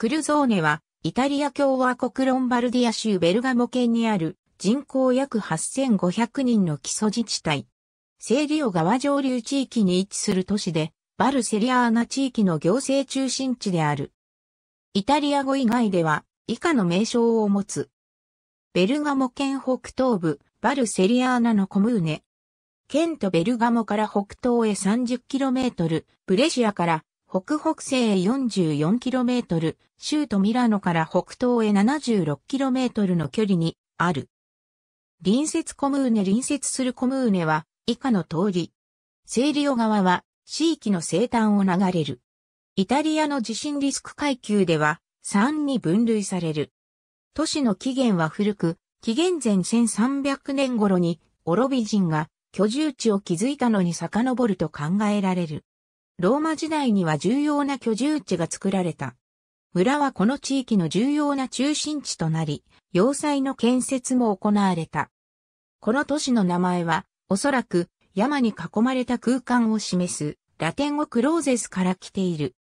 クルゾーネは、イタリア共和国ロンバルディア州ベルガモ県にある人口約8500人の基礎自治体。セーリオ川上流地域に位置する都市で、バルセリアーナ地域の行政中心地である。イタリア語以外では、以下の名称を持つ。ベルガモ県北東部、バルセリアーナのコムーネ。県とベルガモから北東へ 30km、ブレシアから北北西へ 44km、州都ミラノから北東へ 76km の距離にある。隣接コムーネ隣接するコムーネは以下の通り。セーリオ川は地域の西端を流れる。イタリアの地震リスク階級では3に分類される。都市の起源は古く、紀元前1300年頃にオロビ人が居住地を築いたのに遡ると考えられる。ローマ時代には重要な居住地が作られた。村はこの地域の重要な中心地となり、要塞の建設も行われた。この都市の名前は、おそらく山に囲まれた空間を示すラテン語クローゼスから来ている。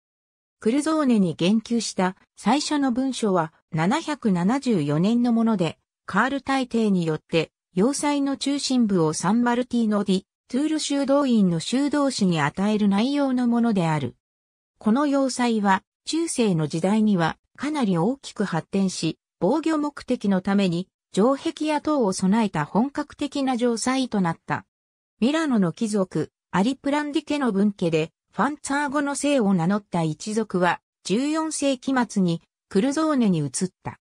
クルゾーネに言及した最初の文書は774年のもので、カール大帝によって要塞の中心部をサンバルティーノ・ディ・トゥール修道院の修道士に与える内容のものである。この要塞は、中世の時代にはかなり大きく発展し、防御目的のために、城壁や塔を備えた本格的な城塞となった。ミラノの貴族、アリプランディ家の分家で、ファンツァー語の姓を名乗った一族は、14世紀末にクルゾーネに移った。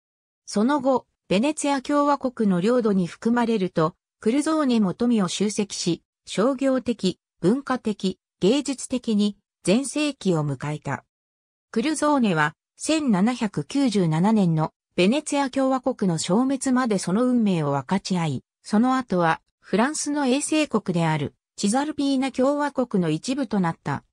その後、ベネツィア共和国の領土に含まれると、クルゾーネも富を集積し、商業的、文化的、芸術的に全盛期を迎えた。クルゾーネは1797年のベネツィア共和国の消滅までその運命を分かち合い、その後はフランスの衛星国であるチザルピーナ共和国の一部となった。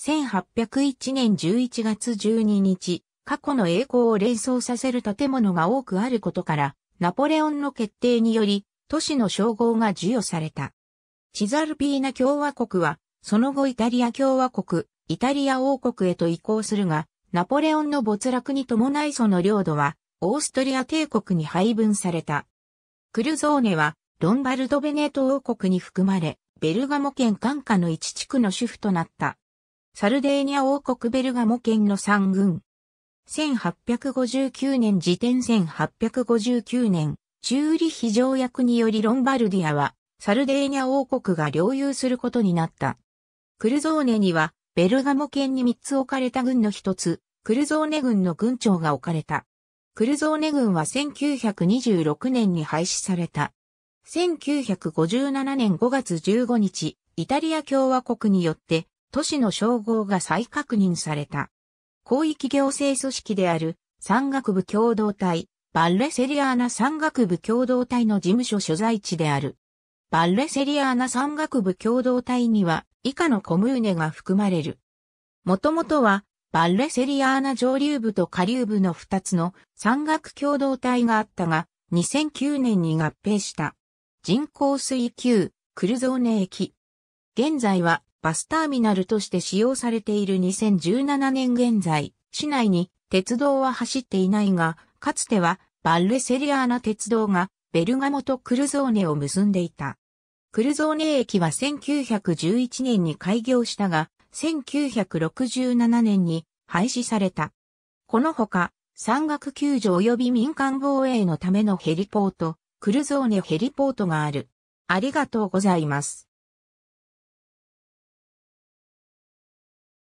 1801年11月12日、過去の栄光を連想させる建物が多くあることから、ナポレオンの決定により、都市の称号が授与された。チザルピーナ共和国は、その後イタリア共和国、イタリア王国へと移行するが、ナポレオンの没落に伴いその領土は、オーストリア帝国に配分された。クルゾーネは、ロンバルド・ベネート王国に含まれ、ベルガモ県管下の一地区の主婦となった。サルデーニャ王国ベルガモ県の三軍。1859年時点1859年、チューリヒ条約によりロンバルディアはサルデーニャ王国が領有することになった。クルゾーネには、ベルガモ県に3つ置かれた軍の一つ、クルゾーネ軍の軍長が置かれた。クルゾーネ軍は1926年に廃止された。1957年5月15日、イタリア共和国によって都市の称号が再確認された。広域行政組織である山岳部共同体、バッレセリアーナ山岳部共同体の事務所所在地である。バッレセリアーナ山岳部共同体には以下のコムーネが含まれる。もともとはバッレセリアーナ上流部と下流部の2つの山岳共同体があったが、2009年に合併した。人工水球、クルゾーネ駅。現在はバスターミナルとして使用されている2017年現在、市内に鉄道は走っていないが、かつてはバッレセリアーナ鉄道がベルガモとクルゾーネを結んでいた。クルゾーネ駅は1911年に開業したが、1967年に廃止された。このほか、山岳救助及び民間防衛のためのヘリポート、クルゾーネヘリポートがある。ありがとうございます。